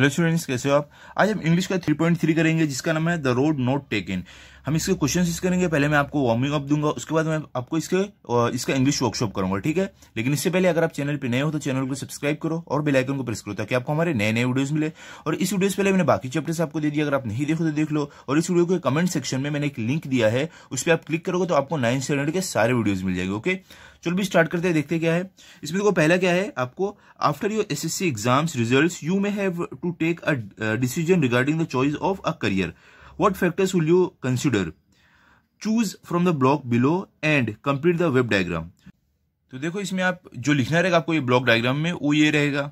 Hello students कैसे हो आप आज हम इंग्लिश का 3.3 करेंगे जिसका नाम है द रोड नोट टेकन हम इसके क्वेश्चन करेंगे पहले मैं आपको वार्मिंग अप दूंगा उसके बाद मैं आपको इसके इसका इंग्लिश वर्कशॉप करूंगा ठीक है लेकिन इससे पहले अगर आप चैनल पर नए हो तो चैनल को सब्सक्राइब करो और बेलाइकन को प्रेस करो ताकि आपको हमारे नए नए वीडियोज मिले और इस वीडियो पहले मैंने बाकी चैप्टर्स आपको दे दिया अगर आप नहीं देखो तो देख लो और इस वीडियो के कमेंट सेक्शन में मैंने एक लिंक दिया है उस पर आप क्लिक करोगे तो आपको नाइन स्टैंडर्ड के सारे वीडियोज मिल जाएंगे ओके चलो भी स्टार्ट करते हैं देखते क्या है इसमें देखो पहला क्या है आपको after your SSC exams results you may have to take a decision regarding the choice of a career what factors will you consider choose from the block below and complete the web diagram तो देखो इसमें आप जो लिखना रहेगा आपको ये block diagram में वो ये रहेगा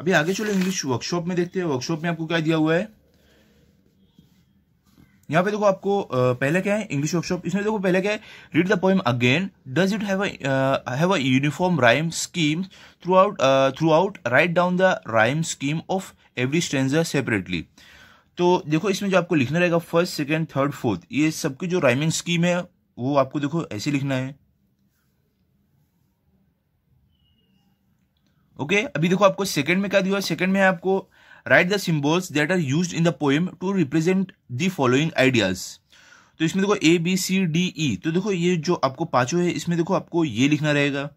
अभी आगे चलो इंग्लिश वर्कशॉप में देखते हैं वर्कशॉप में आपको क्या दिया हुआ है यहाँ पे देखो आपको पहले क्या है इंग्लिश वर्कशॉप इसमें देखो पहले क्या है read the poem again does it have a uniform rhyme scheme throughout throughout write down the rhyme scheme of every stanza separately तो देखो इसमें जो आपको लिखना रहेगा फर्स्ट सेकेंड थर्ड फोर्थ ये सबकी जो राइमिंग स्कीम है वो आपको देखो ऐसे लिखना है ओके okay, अभी देखो आपको सेकंड में क्या दिया है सेकंड में है आपको write the symbols that are used in the poem to represent the following ideas तो इसमें देखो A B C D E तो देखो ये जो आपको पांचों है इसमें देखो आपको ये लिखना रहेगा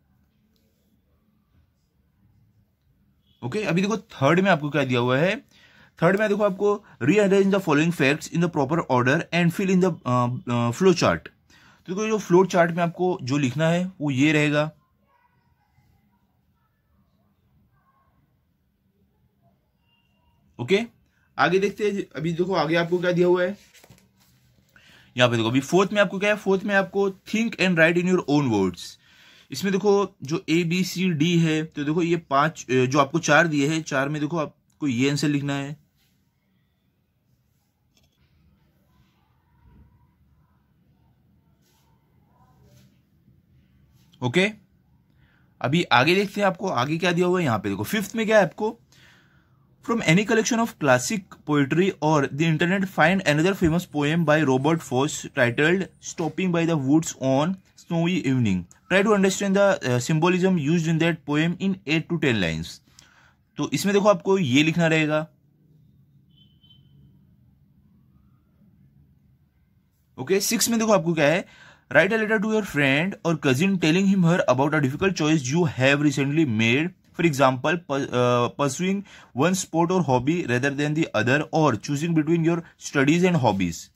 ओके okay, अभी देखो थर्ड में आपको क्या दिया हुआ है थर्ड में देखो आपको rearrange the following facts in the proper order and fill in the flow chart तो देखो जो फ्लो चार्ट में आपको जो लिखना है वो ये रहेगा ओके आगे देखते हैं अभी देखो आगे आपको क्या दिया हुआ है यहाँ पे देखो अभी फोर्थ में आपको क्या है फोर्थ में आपको think and write in your own words इसमें देखो जो ए बी सी डी है तो देखो ये पांच जो आपको चार दिए हैं चार में देखो आपको ये आंसर लिखना है ओके अभी आगे देखते हैं आपको आगे क्या दिया हुआ है यहाँ पे देखो फिफ्थ में क्या है आपको From any collection of classic poetry or the internet, find another famous poem by Robert Frost titled Stopping by the Woods on Snowy Evening. Try to understand the uh, symbolism used in that poem in 8 to 10 lines. to इसमें देखो आपको ये लिखना रहेगा okay okay, six mein dekho aapko kya hai write a letter to your friend or cousin telling him her about a difficult choice you have recently made for example pursuing one sport or hobby rather than the other or choosing between your studies and hobbies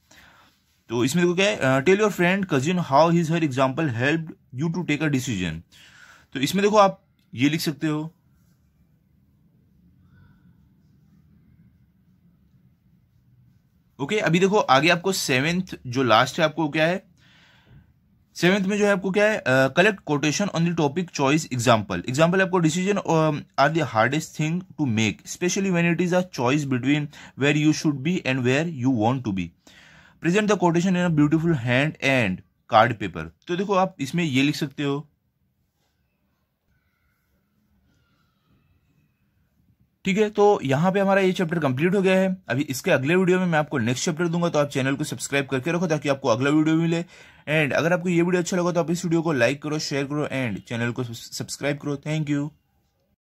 तो इसमें देखो क्या है tell your friend cousin how his her example help you to take a decision तो इसमें देखो आप ये लिख सकते हो ओके okay, अभी देखो आगे आपको सेवेंथ जो लास्ट है आपको क्या है सेवेंथ में जो है आपको क्या है collect quotation on the topic choice example example आपको decision are the hardest thing to make specially when it is a choice between where you should be and where you want to be present the quotation in a beautiful hand and card paper तो देखो आप इसमें ये लिख सकते हो ठीक है तो यहाँ पे हमारा ये चैप्टर कंप्लीट हो गया है अभी इसके अगले वीडियो में मैं आपको नेक्स्ट चैप्टर दूंगा तो आप चैनल को सब्सक्राइब करके रखो ताकि आपको अगला वीडियो मिले एंड अगर आपको ये वीडियो अच्छा लगा तो आप इस वीडियो को लाइक करो शेयर करो एंड चैनल को सब्सक्राइब करो थैंक यू